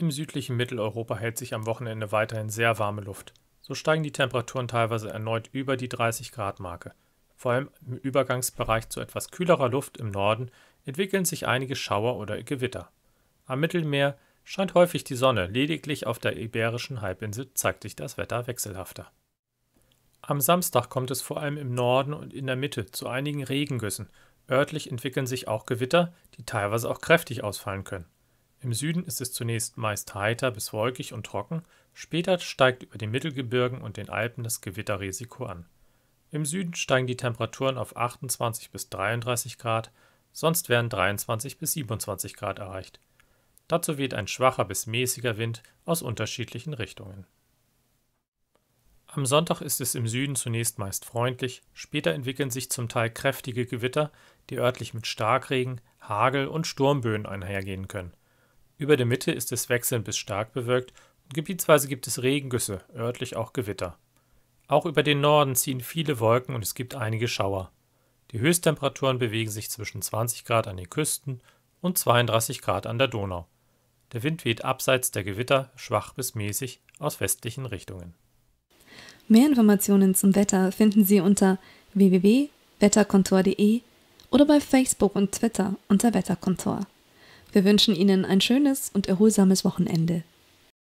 Im südlichen Mitteleuropa hält sich am Wochenende weiterhin sehr warme Luft. So steigen die Temperaturen teilweise erneut über die 30 Grad Marke. Vor allem im Übergangsbereich zu etwas kühlerer Luft im Norden entwickeln sich einige Schauer oder Gewitter. Am Mittelmeer scheint häufig die Sonne, lediglich auf der Iberischen Halbinsel zeigt sich das Wetter wechselhafter. Am Samstag kommt es vor allem im Norden und in der Mitte zu einigen Regengüssen. Örtlich entwickeln sich auch Gewitter, die teilweise auch kräftig ausfallen können. Im Süden ist es zunächst meist heiter bis wolkig und trocken, später steigt über den Mittelgebirgen und den Alpen das Gewitterrisiko an. Im Süden steigen die Temperaturen auf 28 bis 33 Grad, sonst werden 23 bis 27 Grad erreicht. Dazu weht ein schwacher bis mäßiger Wind aus unterschiedlichen Richtungen. Am Sonntag ist es im Süden zunächst meist freundlich, später entwickeln sich zum Teil kräftige Gewitter, die örtlich mit Starkregen, Hagel und Sturmböen einhergehen können. Über der Mitte ist es wechselnd bis stark bewölkt und gebietsweise gibt es Regengüsse, örtlich auch Gewitter. Auch über den Norden ziehen viele Wolken und es gibt einige Schauer. Die Höchsttemperaturen bewegen sich zwischen 20 Grad an den Küsten und 32 Grad an der Donau. Der Wind weht abseits der Gewitter schwach bis mäßig aus westlichen Richtungen. Mehr Informationen zum Wetter finden Sie unter www.wetterkontor.de oder bei Facebook und Twitter unter Wetterkontor. Wir wünschen Ihnen ein schönes und erholsames Wochenende.